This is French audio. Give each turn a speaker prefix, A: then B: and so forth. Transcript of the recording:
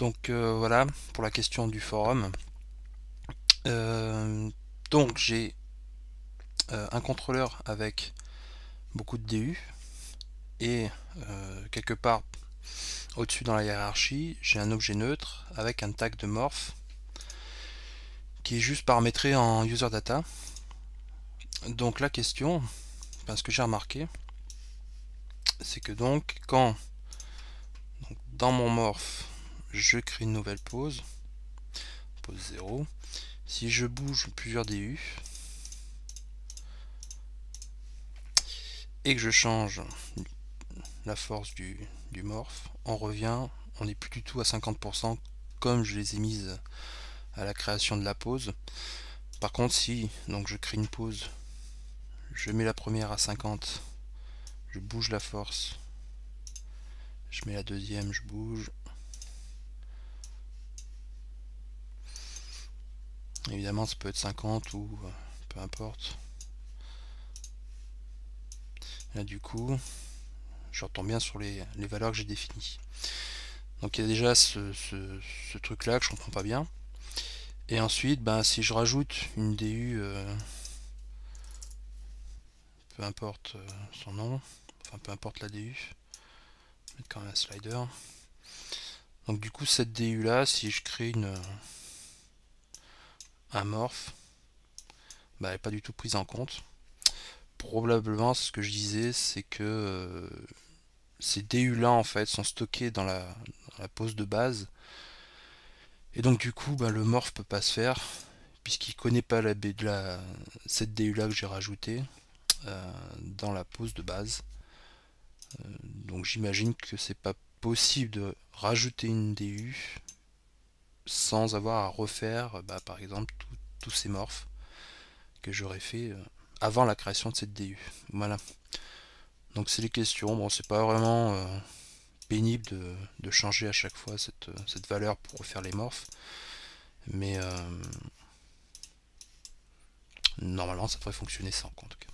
A: Donc euh, voilà pour la question du forum. Euh, donc j'ai euh, un contrôleur avec beaucoup de DU et quelque part au-dessus dans la hiérarchie j'ai un objet neutre avec un tag de morph qui est juste paramétré en user data. Donc la question, parce ben, ce que j'ai remarqué, c'est que donc quand dans mon morph je crée une nouvelle pose, pose 0. Si je bouge plusieurs DU, et que je change la force du, morph, on revient, on n'est plus du tout à 50% comme je les ai mises à la création de la pose. Par contre, si donc je crée une pose, je mets la première à 50, je bouge la force, je mets la deuxième, je bouge, Évidemment, ça peut être 50 ou euh, peu importe. Là, du coup, je retombe bien sur les, valeurs que j'ai définies. Donc il y a déjà ce, ce, truc là que je comprends pas bien. Et ensuite, ben, si je rajoute une DU, euh, peu importe euh, son nom, enfin peu importe la DU, mettre quand même un slider. Donc du coup, cette DU là, si je crée une, amorphe, bah, pas du tout prise en compte. Probablement, ce que je disais, c'est que euh, ces DU-là, en fait, sont stockés dans la, pose de base. Et donc, du coup, bah, le morph peut pas se faire, puisqu'il connaît pas la, de la, cette DU-là que j'ai rajouté euh, dans la pose de base. Euh, donc, j'imagine que c'est pas possible de rajouter une DU sans avoir à refaire bah, par exemple tous ces morphes que j'aurais fait euh, avant la création de cette DU. Voilà. Donc c'est les questions. Bon, c'est pas vraiment euh, pénible de, changer à chaque fois euh, cette, valeur pour refaire les morphes. Mais normalement, ça pourrait fonctionner sans, en tout cas.